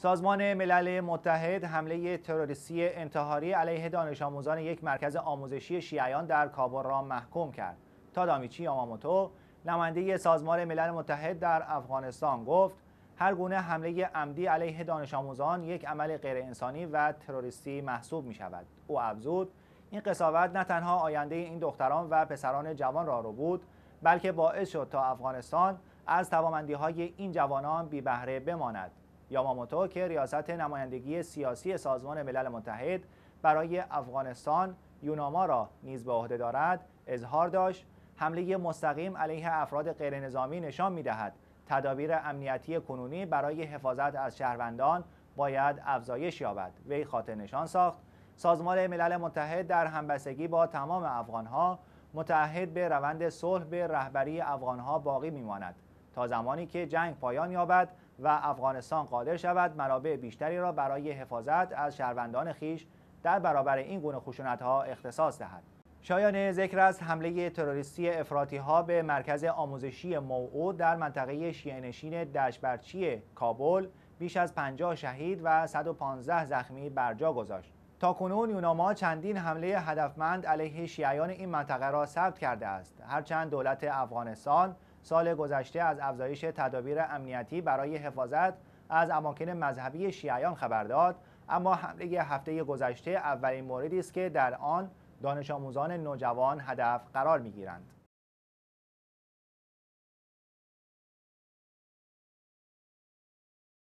سازمان ملل متحد حمله تروریستی انتحاری علیه دانش آموزان یک مرکز آموزشی شیعیان در کابل را محکوم کرد. تادامیچی یاماموتو نماینده سازمان ملل متحد در افغانستان گفت هر گونه حمله عمدی علیه دانش آموزان یک عمل غیر انسانی و تروریستی محسوب می شود. او افزود این قصاوت نه تنها آینده این دختران و پسران جوان را رو بود بلکه باعث شد تا افغانستان از توامندی های این جوانان بی بهره بماند. یاماموتو که ریاست نمایندگی سیاسی سازمان ملل متحد برای افغانستان یوناما را نیز به عهده دارد اظهار داشت حمله مستقیم علیه افراد غیرنظامی نشان می تدابیر امنیتی کنونی برای حفاظت از شهروندان باید افزایش یابد وی خاطر نشان ساخت سازمان ملل متحد در همبستگی با تمام افغانها متحد به روند صلح به رهبری افغانها باقی میماند تا زمانی که جنگ پایان یابد و افغانستان قادر شود منابع بیشتری را برای حفاظت از شهروندان خیش در برابر این گونه ها اختصاص دهد. شایان ذکر از حمله تروریستی افراطی ها به مرکز آموزشی موعود در منطقه شیعنشین دشبرچی کابل بیش از 50 شهید و 115 زخمی جا گذاشت. تا کنون یوناما چندین حمله هدفمند علیه شیعیان این منطقه را ثبت کرده است. هرچند دولت افغانستان سال گذشته از افزایش تدابیر امنیتی برای حفاظت از اماکن مذهبی شیعیان خبر داد اما حمله هفته گذشته اولین موردی است که در آن دانش آموزان نوجوان هدف قرار گیرند